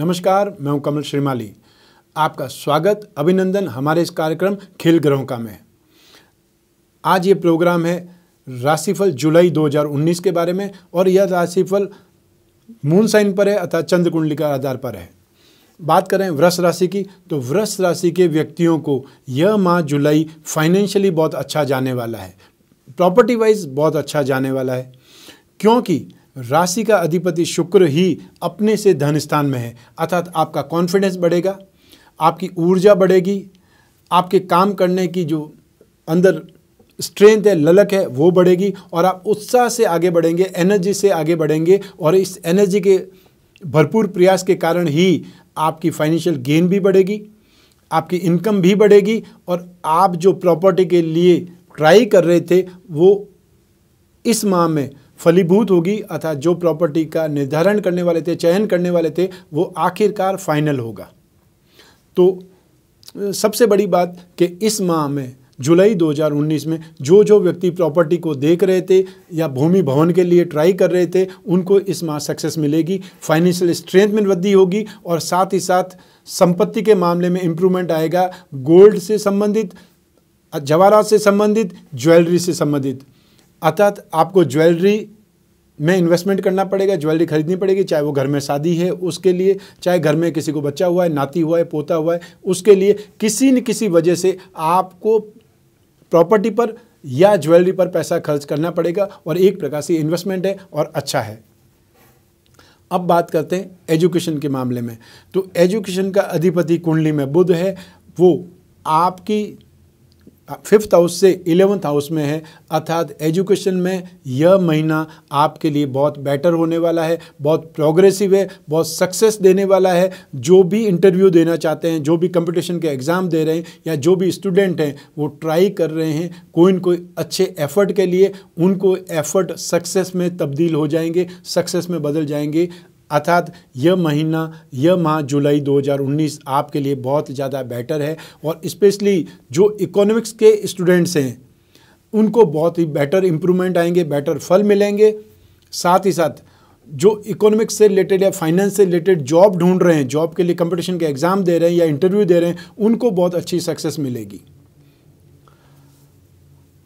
नमस्कार मैं हूं कमल श्रीमाली आपका स्वागत अभिनंदन हमारे इस कार्यक्रम खेल ग्रहों का में आज ये प्रोग्राम है राशिफल जुलाई 2019 के बारे में और यह राशिफल मून साइन पर है अर्थात चंद्र के आधार पर है बात करें वृष राशि की तो वृष राशि के व्यक्तियों को यह माह जुलाई फाइनेंशियली बहुत अच्छा जाने वाला है प्रॉपर्टी वाइज बहुत अच्छा जाने वाला है क्योंकि राशि का अधिपति शुक्र ही अपने से धन स्थान में है अर्थात आपका कॉन्फिडेंस बढ़ेगा आपकी ऊर्जा बढ़ेगी आपके काम करने की जो अंदर स्ट्रेंथ है ललक है वो बढ़ेगी और आप उत्साह से आगे बढ़ेंगे एनर्जी से आगे बढ़ेंगे और इस एनर्जी के भरपूर प्रयास के कारण ही आपकी फाइनेंशियल गेन भी बढ़ेगी आपकी इनकम भी बढ़ेगी और आप जो प्रॉपर्टी के लिए ट्राई कर रहे थे वो इस माह में फलीभूत होगी अर्थात जो प्रॉपर्टी का निर्धारण करने वाले थे चयन करने वाले थे वो आखिरकार फाइनल होगा तो सबसे बड़ी बात कि इस माह में जुलाई 2019 में जो जो व्यक्ति प्रॉपर्टी को देख रहे थे या भूमि भवन के लिए ट्राई कर रहे थे उनको इस माह सक्सेस मिलेगी फाइनेंशियल स्ट्रेंथ में वृद्धि होगी और साथ ही साथ संपत्ति के मामले में इम्प्रूवमेंट आएगा गोल्ड से संबंधित जवाहरात से संबंधित ज्वेलरी से संबंधित अर्थात आपको ज्वेलरी में इन्वेस्टमेंट करना पड़ेगा ज्वेलरी खरीदनी पड़ेगी चाहे वो घर में शादी है उसके लिए चाहे घर में किसी को बच्चा हुआ है नाती हुआ है पोता हुआ है उसके लिए किसी न किसी वजह से आपको प्रॉपर्टी पर या ज्वेलरी पर पैसा खर्च करना पड़ेगा और एक प्रकार से इन्वेस्टमेंट है और अच्छा है अब बात करते हैं एजुकेशन के मामले में तो एजुकेशन का अधिपति कुंडली में बुध है वो आपकी फिफ्थ हाउस से इलेवंथ हाउस में है अर्थात एजुकेशन में यह महीना आपके लिए बहुत बेटर होने वाला है बहुत प्रोग्रेसिव है बहुत सक्सेस देने वाला है जो भी इंटरव्यू देना चाहते हैं जो भी कंपटीशन के एग्ज़ाम दे रहे हैं या जो भी स्टूडेंट हैं वो ट्राई कर रहे हैं कोई न कोई अच्छे एफर्ट के लिए उनको एफर्ट सक्सेस में तब्दील हो जाएंगे सक्सेस में बदल जाएंगे अर्थात यह महीना यह माह जुलाई 2019 आपके लिए बहुत ज़्यादा बेटर है और स्पेशली जो इकोनॉमिक्स के स्टूडेंट्स हैं उनको बहुत ही बेटर इम्प्रूवमेंट आएंगे बेटर फल मिलेंगे साथ ही साथ जो इकोनॉमिक्स से रिलेटेड या फाइनेंस से रिलेटेड जॉब ढूंढ रहे हैं जॉब के लिए कंपटीशन के एग्ज़ाम दे रहे हैं या इंटरव्यू दे रहे हैं उनको बहुत अच्छी सक्सेस मिलेगी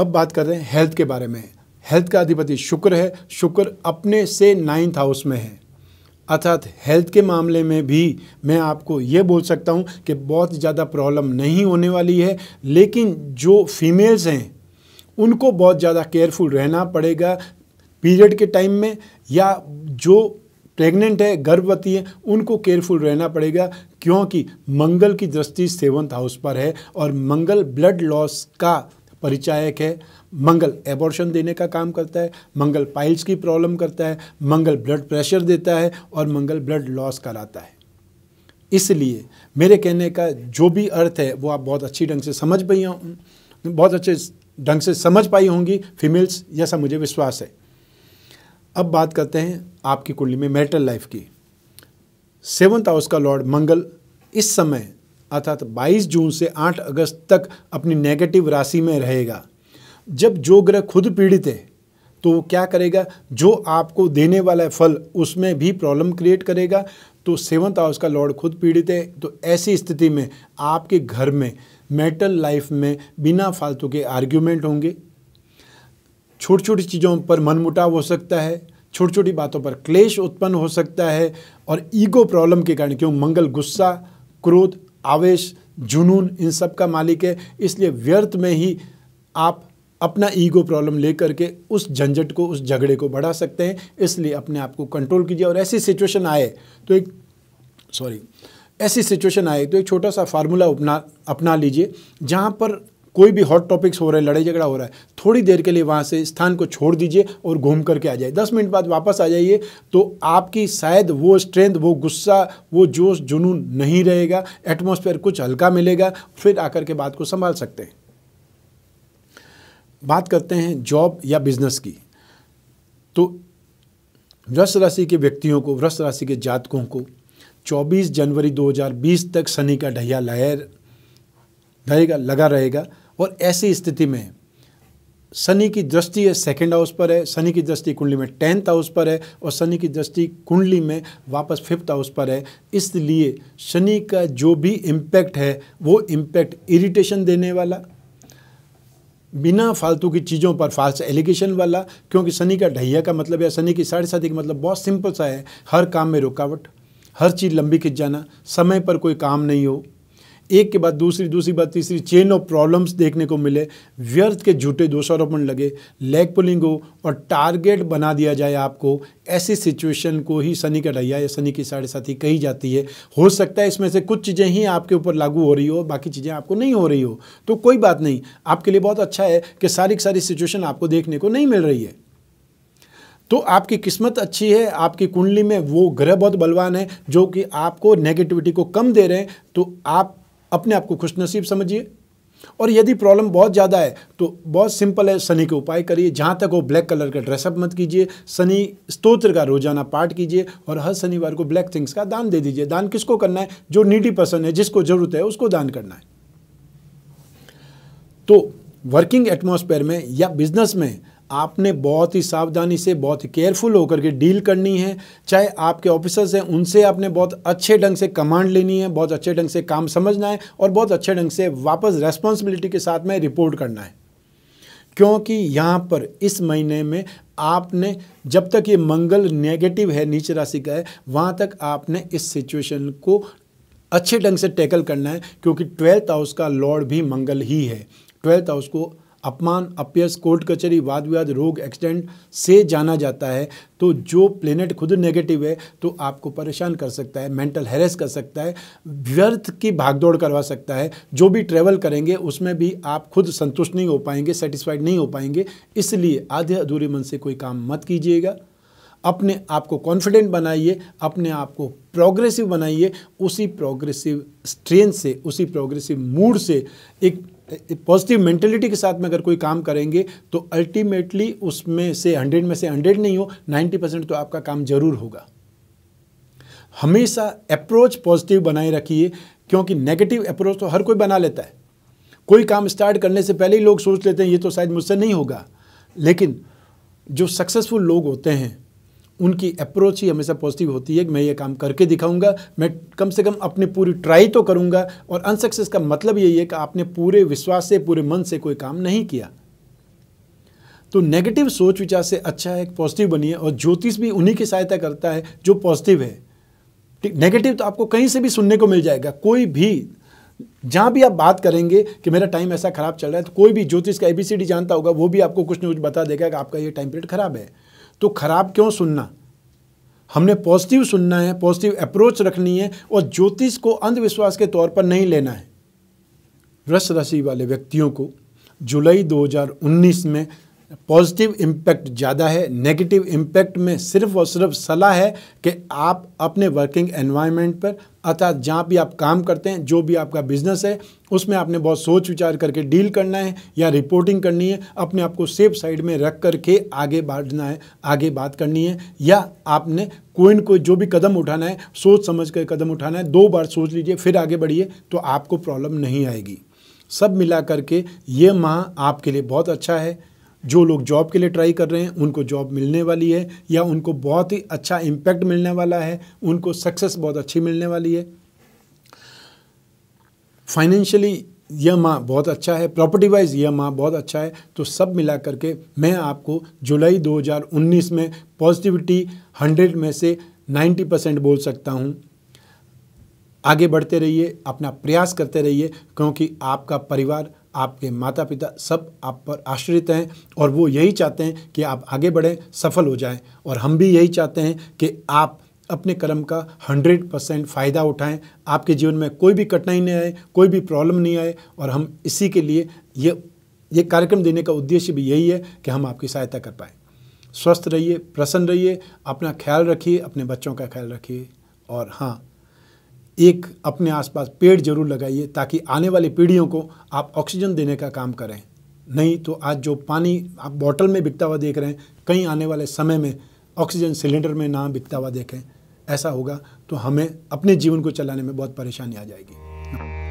अब बात कर रहे हैं हेल्थ के बारे में हेल्थ का अधिपति शुक्र है शुक्र अपने से नाइन्थ हाउस में है अर्थात हेल्थ के मामले में भी मैं आपको ये बोल सकता हूँ कि बहुत ज़्यादा प्रॉब्लम नहीं होने वाली है लेकिन जो फीमेल्स हैं उनको बहुत ज़्यादा केयरफुल रहना पड़ेगा पीरियड के टाइम में या जो प्रेग्नेंट है गर्भवती है उनको केयरफुल रहना पड़ेगा क्योंकि मंगल की दृष्टि सेवन्थ हाउस पर है और मंगल ब्लड लॉस का परिचायक है मंगल एबॉर्शन देने का काम करता है मंगल पाइल्स की प्रॉब्लम करता है मंगल ब्लड प्रेशर देता है और मंगल ब्लड लॉस कराता है इसलिए मेरे कहने का जो भी अर्थ है वो आप बहुत अच्छी ढंग से समझ पाई बहुत अच्छे ढंग से समझ पाई होंगी फीमेल्स जैसा मुझे विश्वास है अब बात करते हैं आपकी कुंडली में मेटल लाइफ की सेवंथ हाउस का लॉर्ड मंगल इस समय अर्थात 22 जून से 8 अगस्त तक अपनी नेगेटिव राशि में रहेगा जब जो ग्रह खुद पीड़ित है तो वो क्या करेगा जो आपको देने वाला फल उसमें भी प्रॉब्लम क्रिएट करेगा तो सेवन्थ हाउस का लॉर्ड खुद पीड़ित है तो ऐसी स्थिति में आपके घर में मेटल लाइफ में बिना फालतू के आर्ग्यूमेंट होंगे छोटी छोटी चीज़ों पर मनमुटाव हो सकता है छोटी छोटी बातों पर क्लेश उत्पन्न हो सकता है और ईगो प्रॉब्लम के कारण क्यों मंगल गुस्सा क्रोध आवेश जुनून इन सब का मालिक है इसलिए व्यर्थ में ही आप अपना ईगो प्रॉब्लम लेकर के उस झंझट को उस झगड़े को बढ़ा सकते हैं इसलिए अपने आप को कंट्रोल कीजिए और ऐसी सिचुएशन आए तो एक सॉरी ऐसी सिचुएशन आए तो एक छोटा सा फार्मूला अपना अपना लीजिए जहाँ पर कोई भी हॉट टॉपिक्स हो रहे हैं लड़ाई झगड़ा हो रहा है थोड़ी देर के लिए वहाँ से स्थान को छोड़ दीजिए और घूम करके आ जाइए दस मिनट बाद वापस आ जाइए तो आपकी शायद वो स्ट्रेंथ वो गुस्सा वो जोश जुनून नहीं रहेगा एटमोसफेयर कुछ हल्का मिलेगा फिर आकर के बात को संभाल सकते हैं बात करते हैं जॉब या बिजनेस की तो वृक्ष राशि के व्यक्तियों को वृष राशि के जातकों को 24 जनवरी 2020 तक शनि का ढैया लहर रहेगा लगा रहेगा और ऐसी स्थिति में शनि की दृष्टि है सेकेंड हाउस पर है शनि की दृष्टि कुंडली में टेंथ हाउस पर है और शनि की दृष्टि कुंडली में वापस फिफ्थ हाउस पर है इसलिए शनि का जो भी इम्पैक्ट है वो इम्पैक्ट इरिटेशन देने वाला बिना फालतू की चीज़ों पर फाल्स एलिगेशन वाला क्योंकि शनि का ढैया का मतलब या शनि की साढ़े साथी का मतलब बहुत सिंपल सा है हर काम में रुकावट हर चीज़ लंबी खिंच जाना समय पर कोई काम नहीं हो एक के बाद दूसरी दूसरी बात तीसरी चेन ऑफ प्रॉब्लम्स देखने को मिले व्यर्थ के झूठे दोषारोपण लगे लेग पुलिंग हो और टारगेट बना दिया जाए आपको ऐसी सिचुएशन को ही शनि का ढैया या शनि की साढ़े साथी कही जाती है हो सकता है इसमें से कुछ चीज़ें ही आपके ऊपर लागू हो रही हो बाकी चीज़ें आपको नहीं हो रही हो तो कोई बात नहीं आपके लिए बहुत अच्छा है कि सारी सारी सिचुएशन आपको देखने को नहीं मिल रही है तो आपकी किस्मत अच्छी है आपकी कुंडली में वो ग्रह बहुत बलवान है जो कि आपको नेगेटिविटी को कम दे रहे हैं तो आप अपने आप को खुश नसीब समझिए और यदि प्रॉब्लम बहुत ज़्यादा है तो बहुत सिंपल है शनि के उपाय करिए जहाँ तक वो ब्लैक कलर का ड्रेसअप मत कीजिए शनि स्तोत्र का रोजाना पाठ कीजिए और हर शनिवार को ब्लैक थिंग्स का दान दे दीजिए दान किसको करना है जो नीडी पर्सन है जिसको ज़रूरत है उसको दान करना है तो वर्किंग एटमोसफेयर में या बिजनेस में आपने बहुत ही सावधानी से बहुत ही केयरफुल होकर के डील करनी है चाहे आपके ऑफिसर्स हैं उनसे आपने बहुत अच्छे ढंग से कमांड लेनी है बहुत अच्छे ढंग से काम समझना है और बहुत अच्छे ढंग से वापस रेस्पॉन्सिबिलिटी के साथ में रिपोर्ट करना है क्योंकि यहाँ पर इस महीने में आपने जब तक ये मंगल नेगेटिव है नीच राशि का है वहाँ तक आपने इस सिचुएशन को अच्छे ढंग से टैकल करना है क्योंकि ट्वेल्थ हाउस का लॉर्ड भी मंगल ही है ट्वेल्थ हाउस को अपमान अपयस कोर्ट कचहरी वाद विवाद रोग एक्सीडेंट से जाना जाता है तो जो प्लेनेट खुद नेगेटिव है तो आपको परेशान कर सकता है मेंटल हैरेस कर सकता है व्यर्थ की भागदौड़ करवा सकता है जो भी ट्रैवल करेंगे उसमें भी आप खुद संतुष्ट नहीं हो पाएंगे सेटिस्फाइड नहीं हो पाएंगे इसलिए आधे अधूरे मन से कोई काम मत कीजिएगा अपने आप को कॉन्फिडेंट बनाइए अपने आप को प्रोग्रेसिव बनाइए उसी प्रोग्रेसिव स्ट्रेंथ से उसी प्रोग्रेसिव मूड से एक पॉजिटिव मेंटेलिटी के साथ में अगर कोई काम करेंगे तो अल्टीमेटली उसमें से हंड्रेड में से हंड्रेड नहीं हो नाइन्टी परसेंट तो आपका काम जरूर होगा हमेशा अप्रोच पॉजिटिव बनाए रखिए क्योंकि नेगेटिव अप्रोच तो हर कोई बना लेता है कोई काम स्टार्ट करने से पहले ही लोग सोच लेते हैं ये तो शायद मुझसे नहीं होगा लेकिन जो सक्सेसफुल लोग होते हैं उनकी अप्रोच ही हमेशा पॉजिटिव होती है कि मैं ये काम करके दिखाऊंगा मैं कम से कम अपनी पूरी ट्राई तो करूंगा और अनसक्सेस का मतलब यही है कि आपने पूरे विश्वास से पूरे मन से कोई काम नहीं किया तो नेगेटिव सोच विचार से अच्छा है पॉजिटिव बनिए और ज्योतिष भी उन्हीं की सहायता करता है जो पॉजिटिव है नेगेटिव तो आपको कहीं से भी सुनने को मिल जाएगा कोई भी जहाँ भी आप बात करेंगे कि मेरा टाइम ऐसा खराब चल रहा है तो कोई भी ज्योतिष का एबीसीडी जानता होगा वो भी आपको कुछ ना कुछ बता देगा कि आपका ये टाइम पीरियड खराब है तो खराब क्यों सुनना हमने पॉजिटिव सुनना है पॉजिटिव अप्रोच रखनी है और ज्योतिष को अंधविश्वास के तौर पर नहीं लेना है वृष राशि वाले व्यक्तियों को जुलाई 2019 में पॉजिटिव इम्पैक्ट ज़्यादा है नेगेटिव इम्पैक्ट में सिर्फ और सिर्फ सलाह है कि आप अपने वर्किंग एनवायरनमेंट पर अर्थात जहाँ भी आप काम करते हैं जो भी आपका बिजनेस है उसमें आपने बहुत सोच विचार करके डील करना है या रिपोर्टिंग करनी है अपने आप को सेफ साइड में रख करके आगे बढ़ना है आगे बात करनी है या आपने कोई न कोई जो भी कदम उठाना है सोच समझ कर कदम उठाना है दो बार सोच लीजिए फिर आगे बढ़िए तो आपको प्रॉब्लम नहीं आएगी सब मिला करके ये माह आपके लिए बहुत अच्छा है जो लोग जॉब के लिए ट्राई कर रहे हैं उनको जॉब मिलने वाली है या उनको बहुत ही अच्छा इम्पैक्ट मिलने वाला है उनको सक्सेस बहुत अच्छी मिलने वाली है फाइनेंशियली यह माह बहुत अच्छा है प्रॉपर्टी वाइज यह माह बहुत अच्छा है तो सब मिला करके मैं आपको जुलाई 2019 में पॉजिटिविटी 100 में से 90 परसेंट बोल सकता हूँ आगे बढ़ते रहिए अपना प्रयास करते रहिए क्योंकि आपका परिवार आपके माता पिता सब आप पर आश्रित हैं और वो यही चाहते हैं कि आप आगे बढ़ें सफल हो जाएं और हम भी यही चाहते हैं कि आप अपने कर्म का 100 परसेंट फ़ायदा उठाएं आपके जीवन में कोई भी कठिनाई नहीं आए कोई भी प्रॉब्लम नहीं आए और हम इसी के लिए ये ये कार्यक्रम देने का उद्देश्य भी यही है कि हम आपकी सहायता कर पाएँ स्वस्थ रहिए प्रसन्न रहिए अपना ख्याल रखिए अपने बच्चों का ख्याल रखिए और हाँ एक अपने आसपास पेड़ जरूर लगाइए ताकि आने वाली पीढ़ियों को आप ऑक्सीजन देने का काम करें नहीं तो आज जो पानी आप बॉटल में बिकता हुआ देख रहे हैं कहीं आने वाले समय में ऑक्सीजन सिलेंडर में ना बिकता हुआ देखें ऐसा होगा तो हमें अपने जीवन को चलाने में बहुत परेशानी आ जाएगी